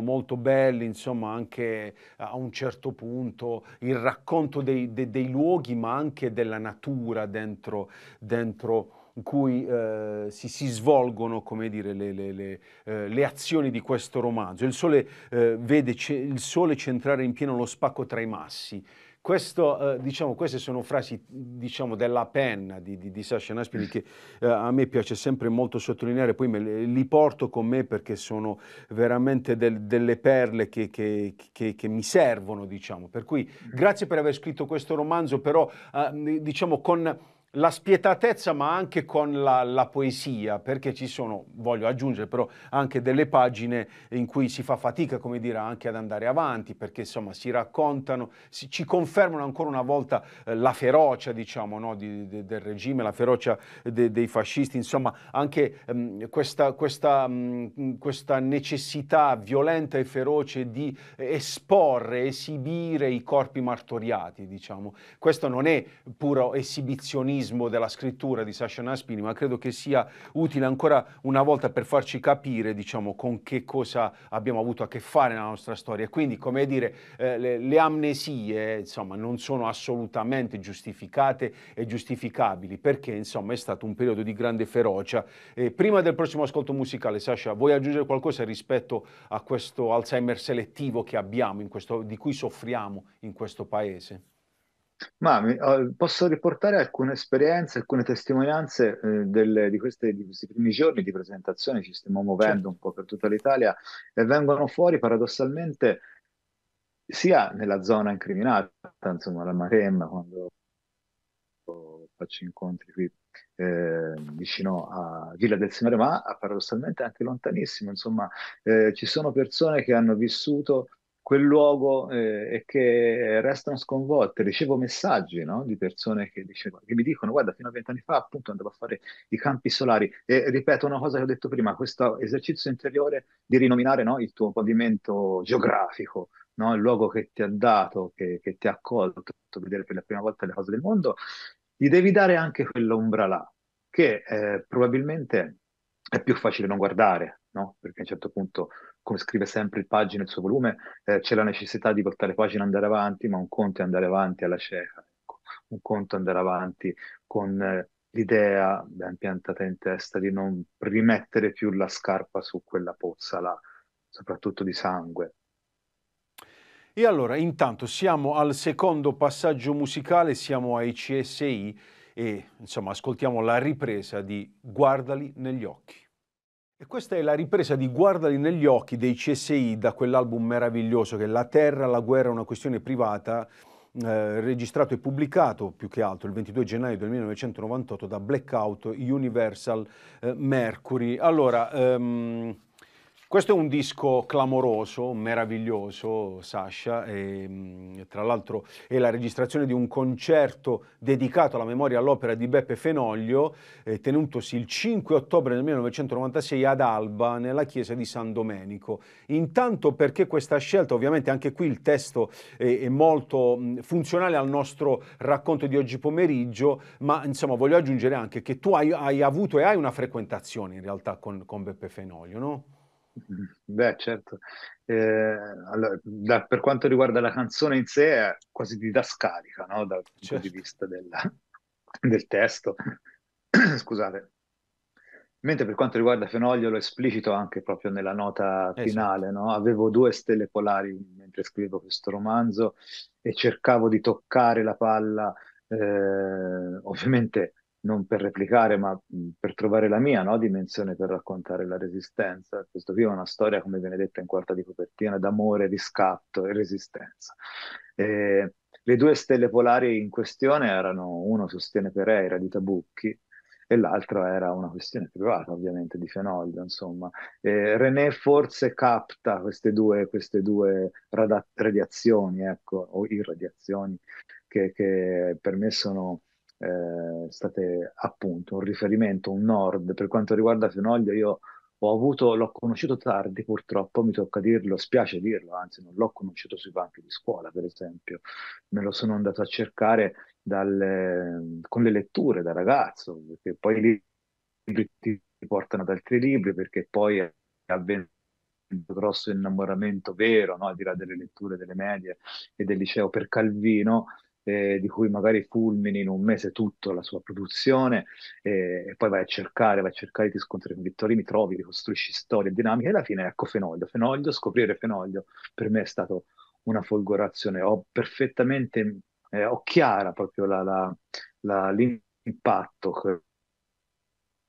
molto belli, insomma, anche a un certo punto il racconto dei, dei, dei luoghi, ma anche della natura dentro, dentro in cui eh, si, si, svolgono dire, le, le, le, eh, le, azioni di questo romanzo. Il sole eh, vede ce- il sole centrare in pieno lo spacco tra i massi. Questo, eh, diciamo, queste sono frasi diciamo, della penna di, di, di Sasha Naspili che eh, a me piace sempre molto sottolineare, poi me, li porto con me perché sono veramente del, delle perle che, che, che, che mi servono. Diciamo. Per cui mm. grazie per aver scritto questo romanzo, però eh, diciamo con la spietatezza ma anche con la, la, poesia, perché ci sono, voglio aggiungere però, anche delle pagine in cui si fa fatica, come dire, anche ad andare avanti, perché insomma si raccontano, si, ci confermano ancora una volta eh, la ferocia, diciamo, no, di, de, del regime, la ferocia de, dei fascisti, insomma anche ehm, questa, questa, mh, mm, questa necessità violenta e feroce di esporre, esibire i corpi martoriati, diciamo. Questo non è puro esibizionismo, dinamismo della scrittura di Sasha Naspini, ma credo che sia utile ancora una volta per farci capire, diciamo, con che cosa abbiamo avuto a che fare nella nostra storia. Quindi, come dire, eh, le, le, amnesie, insomma, non sono assolutamente giustificate e giustificabili, perché, insomma, è stato un periodo di grande ferocia. Eh, prima del prossimo ascolto musicale, Sasha, vuoi aggiungere qualcosa rispetto a questo Alzheimer selettivo che abbiamo, questo, di cui soffriamo in questo paese? Ma eh, posso riportare alcune esperienze, alcune testimonianze eh, delle, di, queste, di, questi primi giorni di presentazione, ci stiamo muovendo certo. un po' per tutta l'Italia e vengono fuori paradossalmente sia nella zona incriminata, insomma la Maremma, quando faccio incontri qui eh, vicino a Villa del Signore, ma paradossalmente anche lontanissimo, insomma eh, ci sono persone che hanno vissuto quel luogo eh, e che restano sconvolte. Ricevo messaggi no? di persone che, dicevo, che, mi dicono: Guarda, fino a vent'anni fa appunto andavo a fare i campi solari. E ripeto una cosa che ho detto prima: questo esercizio interiore di rinominare no? il tuo pavimento geografico, no? il luogo che ti ha dato, che, che ti ha accolto, vedere per la prima volta le cose del mondo, gli devi dare anche quell'ombra là, che eh, probabilmente è più facile non guardare, no? perché a un certo punto come scrive sempre il pagina, il suo volume, eh, c'è la necessità di portare pagina andare avanti, ma un conto è andare avanti alla cieca, ecco. un conto è andare avanti con eh, l'idea ben piantata in testa di non rimettere più la scarpa su quella pozza là, soprattutto di sangue. E allora, intanto siamo al secondo passaggio musicale, siamo ai CSI e insomma ascoltiamo la ripresa di Guardali negli occhi. E questa è la ripresa di Guardali negli occhi dei CSI da quell'album meraviglioso che La terra, la guerra è una questione privata, eh, registrato e pubblicato più che altro il 22 gennaio del 1998 da Blackout Universal eh, Mercury. Allora, um, questo è un disco clamoroso, meraviglioso, Sasha, e, mm, tra l'altro è la registrazione di un concerto dedicato alla memoria all'opera di Beppe Fenoglio, eh, tenutosi il 5 ottobre del 1996 ad Alba, nella chiesa di San Domenico. Intanto perché questa scelta, ovviamente anche qui il testo è, è molto mm, funzionale al nostro racconto di oggi pomeriggio, ma insomma voglio aggiungere anche che tu hai, hai avuto e hai una frequentazione in realtà con, con Beppe Fenoglio, no? Beh, certo. Eh, allora, da, per quanto riguarda la canzone in sé, è quasi didascalica, no? dal punto certo. di vista della, del testo. Scusate. Mentre per quanto riguarda Fenoglio lo esplicito anche proprio nella nota esatto. finale, esatto. no? avevo due stelle polari mentre scrivevo questo romanzo e cercavo di toccare la palla, eh, ovviamente non per replicare, ma per trovare la mia no? dimensione per raccontare la resistenza. Questo qui è una storia, come viene detta in quarta di copertina, d'amore, riscatto e resistenza. E le due stelle polari in questione erano uno sostiene Pereira di Tabucchi e l'altro era una questione privata, ovviamente, di Fenoglio, insomma. E René forse capta queste due, queste due radiazioni, ecco, o irradiazioni, che, che per me sono eh, state appunto un riferimento, un nord. Per quanto riguarda Fenoglio, io ho avuto, l'ho conosciuto tardi purtroppo, mi tocca dirlo, spiace dirlo, anzi non l'ho conosciuto sui banchi di scuola per esempio, me lo sono andato a cercare dal, con le letture da ragazzo, perché poi i libri ti portano ad altri libri, perché poi avvenne un grosso innamoramento vero, no? al di là delle letture delle medie e del liceo per Calvino, eh, di cui magari fulmini in un mese tutta la sua produzione eh, e poi vai a cercare, vai a cercare, ti scontri con Vittorini, trovi, ricostruisci storie, dinamiche e alla fine ecco Fenoglio. Fenoglio, scoprire Fenoglio per me è stato una folgorazione, ho perfettamente, eh, ho chiara proprio la, la, la, l'impatto che ho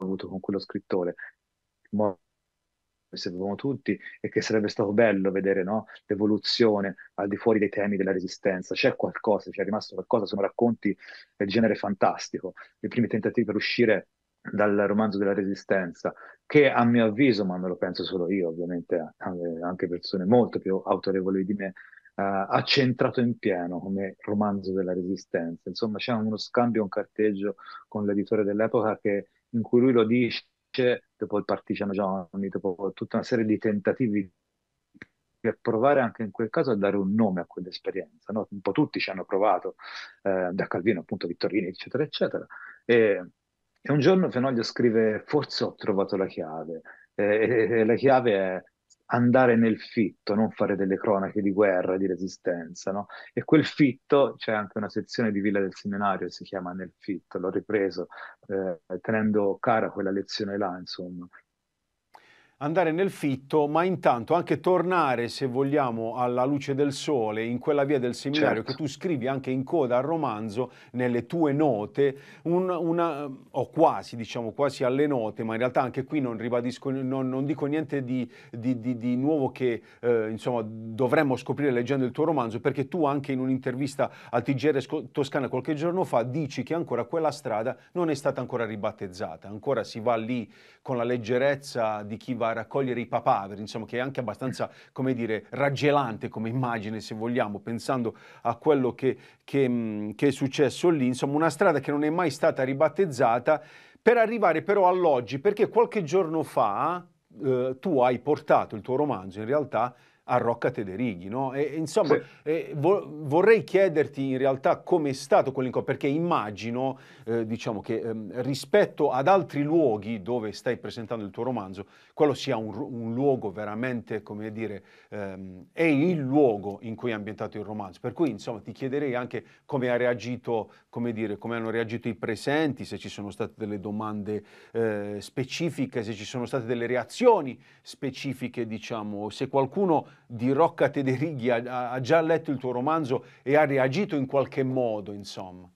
avuto con quello scrittore. Mo- lo sapevamo tutti, e che sarebbe stato bello vedere no? l'evoluzione al di fuori dei temi della resistenza. C'è qualcosa, c'è rimasto qualcosa, sono racconti del genere fantastico. I primi tentativi per uscire dal romanzo della resistenza, che a mio avviso, ma me lo penso solo io, ovviamente eh, anche persone molto più autorevoli di me, Uh, centrato in pieno come romanzo della resistenza. Insomma, c'è uno scambio, un carteggio con l'editore dell'epoca che, in cui lui lo dice Lecce, dopo il Partigiano Giovanni, dopo tutta una serie di tentativi per provare anche in quel caso a dare un nome a quell'esperienza. No? Un po' tutti ci hanno provato, eh, da Calvino, appunto Vittorini, eccetera, eccetera. E, e un giorno Fenoglio scrive: Forse ho trovato la chiave. E, e, e la chiave è andare nel fitto, non fare delle cronache di guerra, di resistenza, no? E quel fitto, c'è anche una sezione di Villa del Seminario, si chiama Nel fitto, l'ho ripreso, eh, tenendo cara quella lezione là, insomma, andare nel fitto, ma intanto anche tornare, se vogliamo, alla luce del sole, in quella via del seminario certo. che tu scrivi anche in coda al romanzo, nelle tue note, un, una, o quasi, diciamo, quasi alle note, ma in realtà anche qui non, non, non dico niente di, di, di, di nuovo che eh, insomma, dovremmo scoprire leggendo il tuo romanzo, perché tu anche in un'intervista al TGR Toscana qualche giorno fa dici che ancora quella strada non è stata ancora ribattezzata, ancora si va lì con la leggerezza di chi va raccogliere i papaveri, insomma, che è anche abbastanza, come dire, raggelante come immagine, se vogliamo, pensando a quello che, che, mm, che è successo lì, insomma, una strada che non è mai stata ribattezzata, per arrivare però all'oggi, perché qualche giorno fa eh, tu hai portato il tuo romanzo, in realtà, arroccate dei righi, no? E, insomma, sì. eh, vo- vorrei chiederti in realtà come è stato quell'incontro, perché immagino, eh, diciamo che ehm, rispetto ad altri luoghi dove stai presentando il tuo romanzo, quello sia un, un luogo veramente, come dire, ehm, è il luogo in cui è ambientato il romanzo, per cui insomma ti chiederei anche come ha reagito, come dire, come hanno reagito i presenti, se ci sono state delle domande eh, specifiche, se ci sono state delle reazioni specifiche, diciamo, se qualcuno di Rocca Tederighi ha, ha già letto il tuo romanzo e ha reagito in qualche modo, insomma?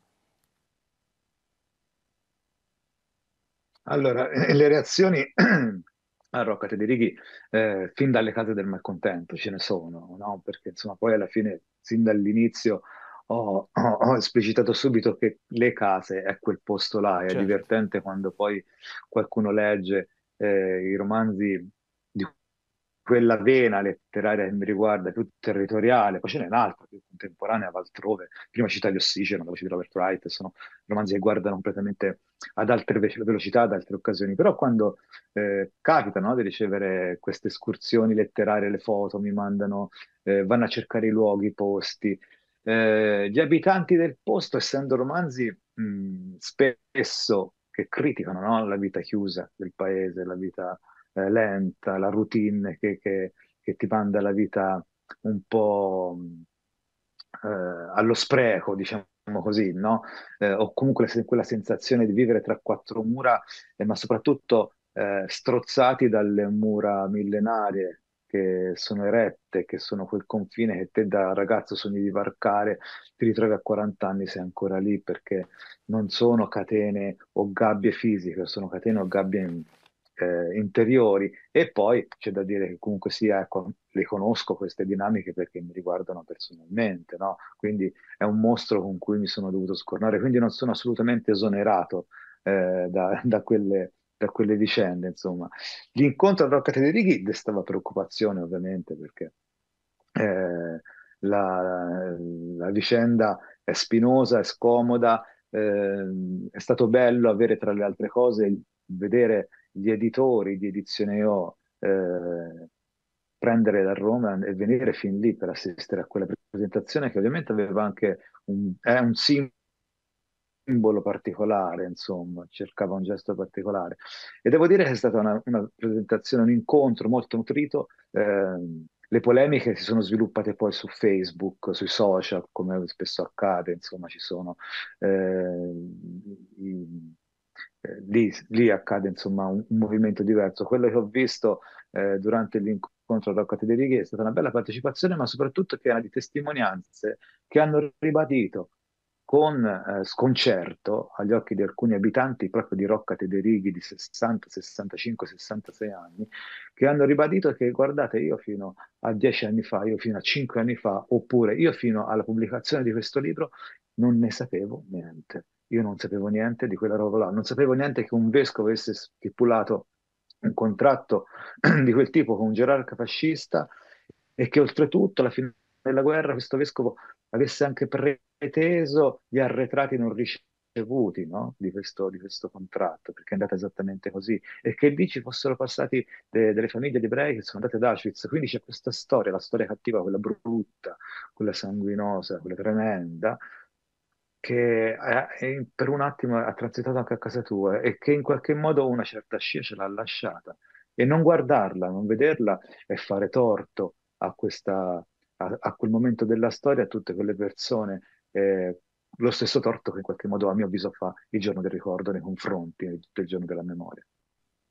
Allora, eh, le reazioni a Rocca Tederighi eh, fin dalle case del malcontento ce ne sono, no? Perché insomma poi alla fine, sin dall'inizio, ho, ho, ho, esplicitato subito che le case è quel posto là, è certo. divertente quando poi qualcuno legge eh, i romanzi quella vena letteraria che mi riguarda più territoriale, poi ce n'è un'altra più contemporanea, altrove, prima città di Ossigeno, la voce di Robert Wright, sono romanzi che guardano completamente ad altre velocità, ad altre occasioni, però quando eh, capita no, di ricevere queste escursioni letterarie, le foto mi mandano, eh, vanno a cercare i luoghi, i posti, eh, gli abitanti del posto, essendo romanzi mh, mm, spesso che criticano no, la vita chiusa del paese, la vita eh, lenta, la routine che, che, che, ti manda la vita un po' eh, allo spreco, diciamo così, no? eh, o comunque quella sensazione di vivere tra quattro mura, eh, ma soprattutto eh, strozzati dalle mura millenarie che sono erette, che sono quel confine che te da ragazzo sogni di varcare, ti ritrovi a 40 anni sei ancora lì perché non sono catene o gabbie fisiche, sono catene o gabbie eh, interiori e poi c'è da dire che comunque sia, con, ecco, le conosco queste dinamiche perché mi riguardano personalmente, no? quindi è un mostro con cui mi sono dovuto scornare, quindi non sono assolutamente esonerato eh, da, da, quelle, da, quelle, vicende. Insomma. L'incontro a Rocca Federighi destava preoccupazione ovviamente perché eh, la, la vicenda è spinosa, è scomoda, eh, è stato bello avere tra le altre cose il, vedere gli editori di Edizione O eh, prendere da Roma e venire fin lì per assistere a quella presentazione che ovviamente aveva anche un, è un simbolo particolare, insomma, cercava un gesto particolare. E devo dire che è stata una, una presentazione, un incontro molto nutrito. Eh, le polemiche si sono sviluppate poi su Facebook, sui social, come spesso accade, insomma, ci sono eh, lì, lì, accade insomma un, un, movimento diverso. Quello che ho visto eh, durante l'incontro a Rocca Federighi è stata una bella partecipazione, ma soprattutto piena di testimonianze che hanno ribadito con eh, sconcerto agli occhi di alcuni abitanti proprio di Rocca Tederighi di 60, 65, 66 anni, che hanno ribadito che guardate io fino a 10 anni fa, io fino a 5 anni fa, oppure io fino alla pubblicazione di questo libro non ne sapevo niente io non sapevo niente di quella roba là, non sapevo niente che un vescovo avesse stipulato un contratto di quel tipo con un gerarca fascista e che oltretutto alla fine della guerra questo vescovo avesse anche preteso gli arretrati non ricevuti no? di, questo, di, questo, contratto, perché è andata esattamente così, e che lì ci fossero passati de- delle famiglie di ebrei che sono andate ad Auschwitz, quindi c'è questa storia, la storia cattiva, quella brutta, quella sanguinosa, quella tremenda, che è, eh, eh, per un attimo ha transitato anche a casa tua e che in qualche modo una certa scia ce l'ha lasciata. E non guardarla, non vederla è fare torto a, questa, a, a quel momento della storia, a tutte quelle persone. Eh, lo stesso torto che in qualche modo a mio avviso fa il giorno del ricordo nei confronti del giorno della memoria.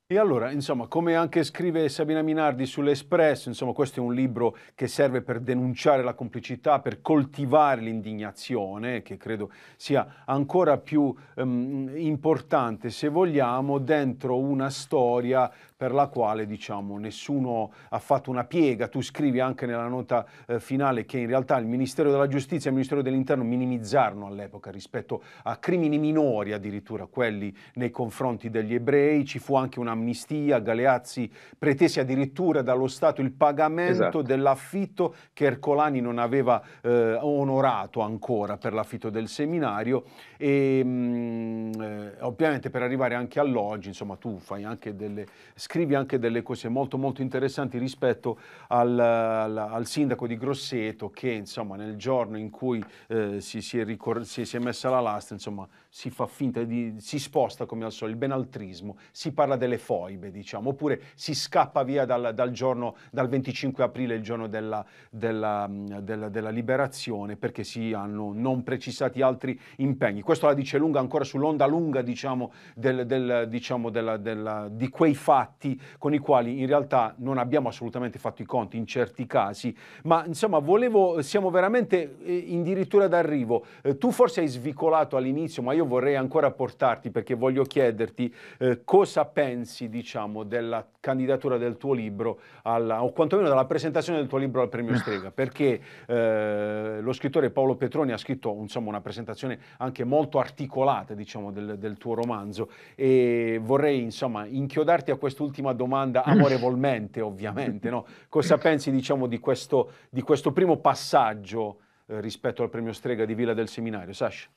E allora, insomma, come anche scrive Sabina Minardi sull'Espresso, insomma, questo è un libro che serve per denunciare la complicità, per coltivare l'indignazione, che credo sia ancora più um, importante, se vogliamo, dentro una storia per la quale diciamo, nessuno ha fatto una piega. Tu scrivi anche nella nota eh, finale che in realtà il Ministero della Giustizia e il Ministero dell'Interno minimizzarono all'epoca rispetto a crimini minori, addirittura quelli nei confronti degli ebrei. Ci fu anche un'amnistia, Galeazzi pretese addirittura dallo Stato il pagamento esatto. dell'affitto che Ercolani non aveva eh, onorato ancora per l'affitto del seminario. E, mh, mm, eh, ovviamente per arrivare anche all'oggi, insomma, tu fai anche delle scrivi anche delle cose molto molto interessanti rispetto al, al, al sindaco di Grosseto che insomma nel giorno in cui eh, si, si, è ricor- si, si è messa la lastra insomma si fa finta di, si sposta come al solito, il benaltrismo, si parla delle foibe, diciamo, oppure si scappa via dal, dal giorno, dal 25 aprile, il giorno della, della, della, della, liberazione, perché si hanno non precisati altri impegni. Questo la dice lunga ancora sull'onda lunga, diciamo, del, del, diciamo di quei fatti con i quali in realtà non abbiamo assolutamente fatto i conti in certi casi, ma insomma volevo, siamo veramente eh, in dirittura d'arrivo. Eh, tu forse hai svicolato all'inizio, ma io vorrei ancora portarti perché voglio chiederti eh, cosa pensi, diciamo, della candidatura del tuo libro alla, o quantomeno della presentazione del tuo libro al premio Strega, perché eh, lo scrittore Paolo Petroni ha scritto insomma, una presentazione anche molto articolata diciamo, del, del tuo romanzo e vorrei insomma, inchiodarti a quest'ultima domanda mm. amorevolmente ovviamente, no? cosa pensi diciamo, di, questo, di questo primo passaggio eh, rispetto al premio Strega di Villa del Seminario, Sasha?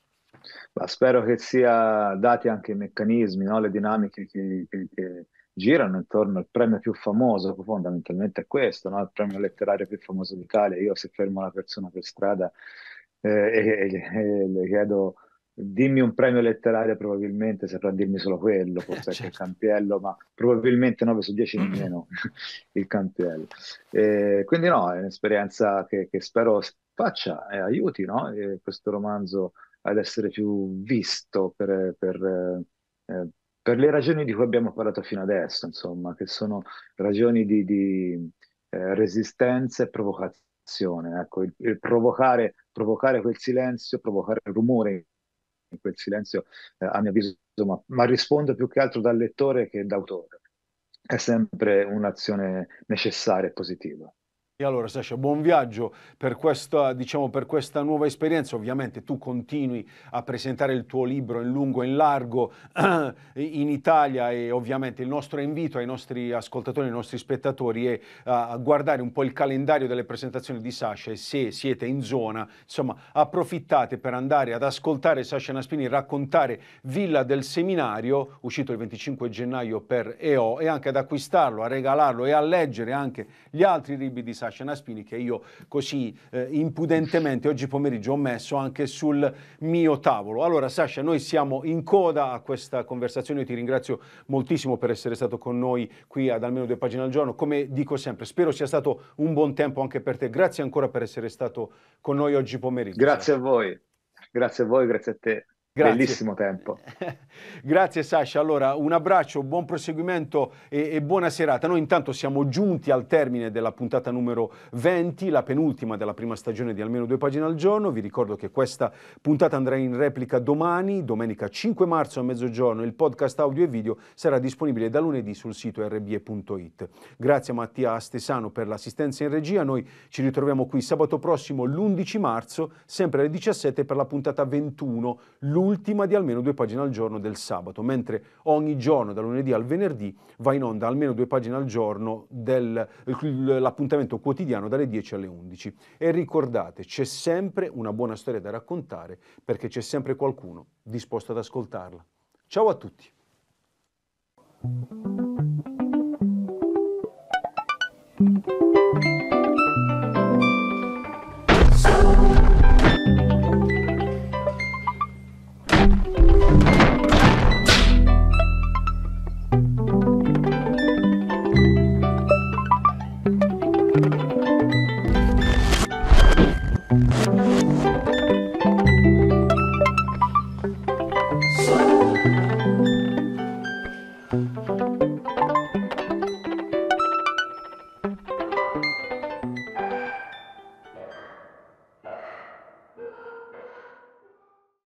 Ma spero che sia dati anche i meccanismi, no? le dinamiche che, che, che, girano intorno al premio più famoso, fondamentalmente è questo, no? il premio letterario più famoso d'Italia. Io se fermo una persona per strada eh, e, e, le chiedo dimmi un premio letterario, probabilmente saprà dirmi solo quello, forse eh, certo. il Campiello, ma probabilmente 9 su 10 nemmeno il Campiello. Eh, quindi no, è un'esperienza che, che spero faccia e aiuti no? Eh, questo romanzo ad essere più visto per, per, eh, eh, per, le ragioni di cui abbiamo parlato fino adesso, insomma, che sono ragioni di, di eh, resistenza e provocazione. Ecco, il, il provocare, provocare, quel silenzio, provocare il rumore in quel silenzio, eh, a mio avviso, ma, ma risponde più che altro dal lettore che d'autore. È sempre un'azione necessaria e positiva. E allora Sasha, buon viaggio per questa, diciamo, per questa, nuova esperienza. Ovviamente tu continui a presentare il tuo libro in lungo e in largo in Italia e ovviamente il nostro invito ai nostri ascoltatori, ai nostri spettatori è a guardare un po' il calendario delle presentazioni di Sasha e se siete in zona, insomma, approfittate per andare ad ascoltare Sasha Naspini raccontare Villa del Seminario, uscito il 25 gennaio per EO, e anche ad acquistarlo, a regalarlo e a leggere anche gli altri libri di Sasha. Sasha Naspini che io così eh, impudentemente oggi pomeriggio ho messo anche sul mio tavolo. Allora Sasha, noi siamo in coda a questa conversazione, io ti ringrazio moltissimo per essere stato con noi qui ad almeno due pagine al giorno, come dico sempre, spero sia stato un buon tempo anche per te, grazie ancora per essere stato con noi oggi pomeriggio. Grazie a voi, grazie a voi, grazie a te. Grazie. Bellissimo tempo. Grazie Sasha, allora un abbraccio, buon proseguimento e, e, buona serata. Noi intanto siamo giunti al termine della puntata numero 20, la penultima della prima stagione di almeno due pagine al giorno. Vi ricordo che questa puntata andrà in replica domani, domenica 5 marzo a mezzogiorno. Il podcast audio e video sarà disponibile da lunedì sul sito rbe.it. Grazie a Mattia Astesano per l'assistenza in regia. Noi ci ritroviamo qui sabato prossimo, l'11 marzo, sempre alle 17 per la puntata 21. Lunedì ultima di almeno due pagine al giorno del sabato, mentre ogni giorno da lunedì al venerdì va in onda almeno due pagine al giorno dell'appuntamento quotidiano dalle 10 alle 11. E ricordate, c'è sempre una buona storia da raccontare perché c'è sempre qualcuno disposto ad ascoltarla. Ciao a tutti!